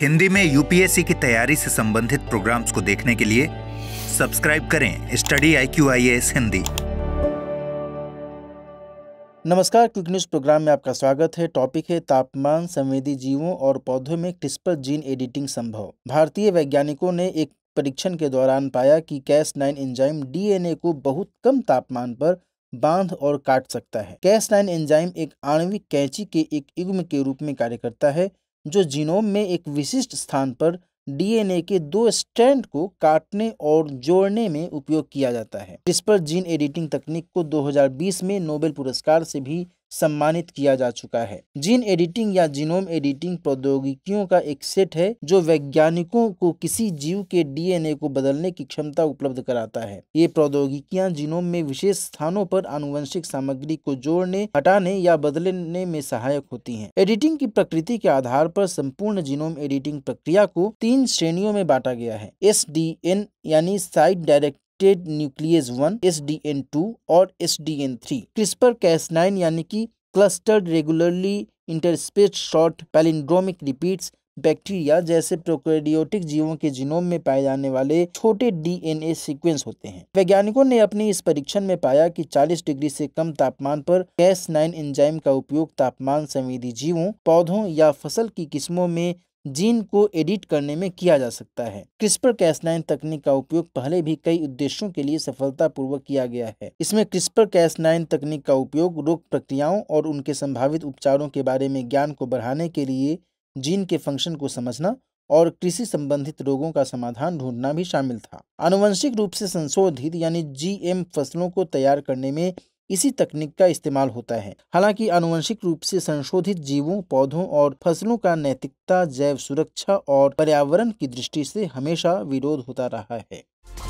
हिंदी में यूपीएससी की तैयारी से संबंधित प्रोग्राम्स को देखने के लिए सब्सक्राइब करें study I Q I S Hindi नमस्कार क्विक न्यूज प्रोग्राम में आपका स्वागत है टॉपिक है तापमान संवेदी जीवों और पौधों में क्रिस्पर जीन एडिटिंग संभव भारतीय वैज्ञानिकों ने एक परीक्षण के दौरान पाया कि कैस नाइन एंजाइम डीएनए को बहुत कम तापमान पर बांध और काट सकता है कैस नाइन एंजाइम एक आणविक कैंची के एक युग्म के रूप में कार्य करता है जो जीनोम में एक विशिष्ट स्थान पर डीएनए के दो स्टैंड को काटने और जोड़ने में उपयोग किया जाता है इस पर जीन एडिटिंग तकनीक को 2020 में नोबेल पुरस्कार से भी सम्मानित किया जा चुका है जीन एडिटिंग या जीनोम एडिटिंग प्रौद्योगिकियों का एक सेट है जो वैज्ञानिकों को किसी जीव के डीएनए को बदलने की क्षमता उपलब्ध कराता है ये प्रौद्योगिकियां जीनोम में विशेष स्थानों पर आनुवंशिक सामग्री को जोड़ने हटाने या बदलने में सहायक होती है एडिटिंग की प्रकृति के आधार पर संपूर्ण जीनोम एडिटिंग प्रक्रिया को तीन श्रेणियों में बांटा गया है एस यानी site directed nucleus one S D N two और S D N three CRISPR Cas nine यानी कि clustered regularly interspaced short palindromic repeats bacteria जैसे प्रोकैरियोटिक जीवों के जीनोम में पाए जाने वाले छोटे डीएनए सीक्वेंस होते हैं वैज्ञानिकों ने अपने इस परीक्षण में पाया कि 40 डिग्री से कम तापमान पर कैस नाइन एंजाइम का उपयोग तापमान संवेदी जीवों पौधों या फसल की किस्मों में जीन को एडिट करने में किया जा सकता है क्रिस्पर नाइन तकनीक का उपयोग पहले भी कई उद्देश्यों के लिए सफलतापूर्वक किया गया है इसमें क्रिस्पर नाइन तकनीक का उपयोग रोग प्रक्रियाओं और उनके संभावित उपचारों के बारे में ज्ञान को बढ़ाने के लिए जीन के फंक्शन को समझना और कृषि संबंधित रोगों का समाधान ढूंढना भी शामिल था आनुवंशिक रूप से संशोधित यानी जीएम फसलों को तैयार करने में इसी तकनीक का इस्तेमाल होता है हालांकि अनुवंशिक रूप से संशोधित जीवों पौधों और फसलों का नैतिकता जैव सुरक्षा और पर्यावरण की दृष्टि से हमेशा विरोध होता रहा है